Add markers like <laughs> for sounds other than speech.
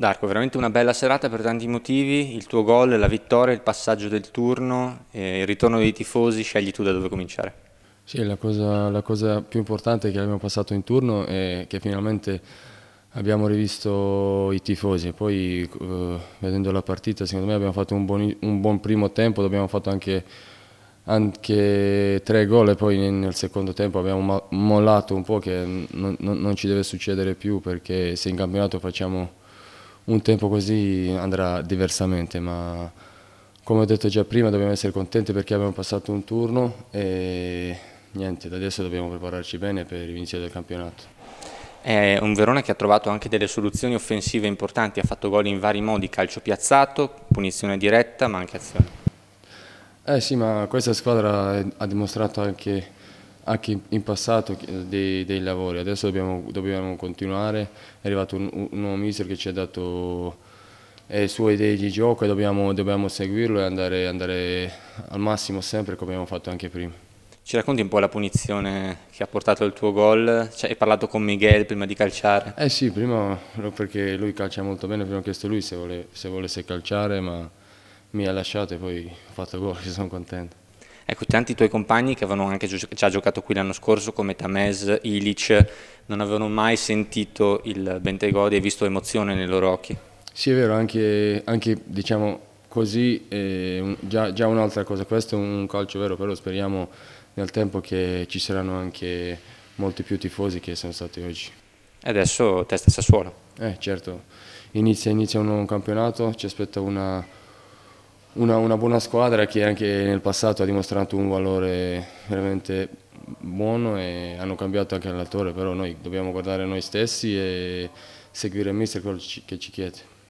Darko, veramente una bella serata per tanti motivi, il tuo gol, la vittoria, il passaggio del turno, eh, il ritorno dei tifosi, scegli tu da dove cominciare. Sì, la cosa, la cosa più importante che abbiamo passato in turno è che finalmente abbiamo rivisto i tifosi, poi eh, vedendo la partita secondo me abbiamo fatto un buon, un buon primo tempo, abbiamo fatto anche, anche tre gol e poi nel secondo tempo abbiamo mollato un po' che non, non ci deve succedere più perché se in campionato facciamo un tempo così andrà diversamente, ma come ho detto già prima dobbiamo essere contenti perché abbiamo passato un turno e niente, da adesso dobbiamo prepararci bene per l'inizio del campionato. È un Verona che ha trovato anche delle soluzioni offensive importanti, ha fatto gol in vari modi, calcio piazzato, punizione diretta ma anche azione. Eh sì, ma questa squadra ha dimostrato anche anche in passato dei, dei lavori, adesso dobbiamo, dobbiamo, continuare, è arrivato un, un, nuovo mister che ci ha dato eh, le sue idee di gioco e dobbiamo, dobbiamo seguirlo e andare, andare, al massimo sempre come abbiamo fatto anche prima. Ci racconti un po' la punizione che ha portato il tuo gol? Cioè, hai parlato con Miguel prima di calciare? Eh sì, prima perché lui calcia molto bene, prima ho chiesto lui se, vole, se volesse calciare, ma mi ha lasciato e poi ho fatto gol, <laughs> sono contento. Ecco, tanti tuoi compagni che avevano anche già giocato qui l'anno scorso, come Tamez, Ilic, non avevano mai sentito il Bentegodi e visto emozione nei loro occhi. Sì, è vero, anche, anche diciamo così, eh, già, già un'altra cosa, questo è un calcio vero, però speriamo nel tempo che ci saranno anche molti più tifosi che sono stati oggi. E adesso testa Sassuolo. Eh certo, inizia, inizia un nuovo campionato, ci aspetta una una, una, buona squadra che anche nel passato ha dimostrato un valore veramente buono e hanno cambiato anche l'attore, però noi dobbiamo guardare noi stessi e seguire il mister che ci chiede.